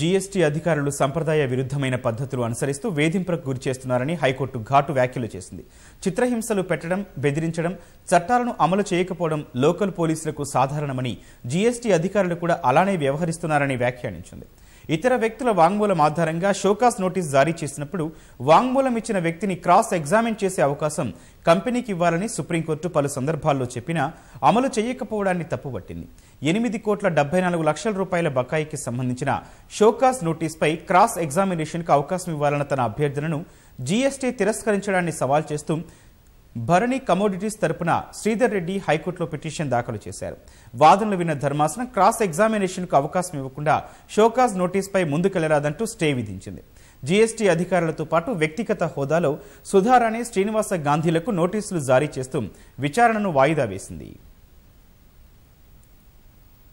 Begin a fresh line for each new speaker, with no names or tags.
GST అధికారులు సంప్రదాయ విరుద్ధమైన పద్ధతులు అనుసరిస్తూ వేధింపులకు గురి చేస్తున్నారని హైకోర్టు ఘాటు వ్యాఖ్యలు చేసింది చిత్రహింసలు పెట్టడం బెదిరించడం చట్టాలను అమలు చేయకపోవడం లోకల్ పోలీసులకు సాధారణమని జీఎస్టీ అధికారులు కూడా అలానే వ్యవహరిస్తున్నారని వ్యాఖ్యానించింది ఇతర వ్యక్తుల వాంగ్మూలం ఆధారంగా షోకాస్ నోటీస్ జారీ చేసినప్పుడు వాంగ్మూలం ఇచ్చిన వ్యక్తిని క్రాస్ ఎగ్జామిన్ చేసే అవకాశం కంపెనీకి ఇవ్వాలని సుప్రీంకోర్టు పలు సందర్భాల్లో చెప్పినా అమలు చేయకపోవడాన్ని తప్పుబట్టింది ఎనిమిది కోట్ల డెబ్బై నాలుగు లక్షల రూపాయల బకాయికి సంబంధించిన షోకాస్ నోటీస్పై క్రాస్ ఎగ్జామినేషన్కు అవకాశం ఇవ్వాలన్న తన అభ్యర్థులను జీఎస్టీ తిరస్కరించడాన్ని సవాల్ చేస్తూ భరణి కమోడిటీస్ తరపున శ్రీధర్ రెడ్డి హైకోర్టులో పిటిషన్ దాఖలు చేశారు వాదనలు విన్న ధర్మాసనం క్రాస్ ఎగ్జామినేషన్కు అవకాశం ఇవ్వకుండా షోకాజ్ నోటీస్పై ముందుకెళ్లరాదంటూ స్టే విధించింది జీఎస్టీ అధికారులతో పాటు వ్యక్తిగత హోదాలో సుధారాణి శ్రీనివాస గాంధీలకు నోటీసులు జారీ చేస్తూ విచారణను వాయిదా వేసింది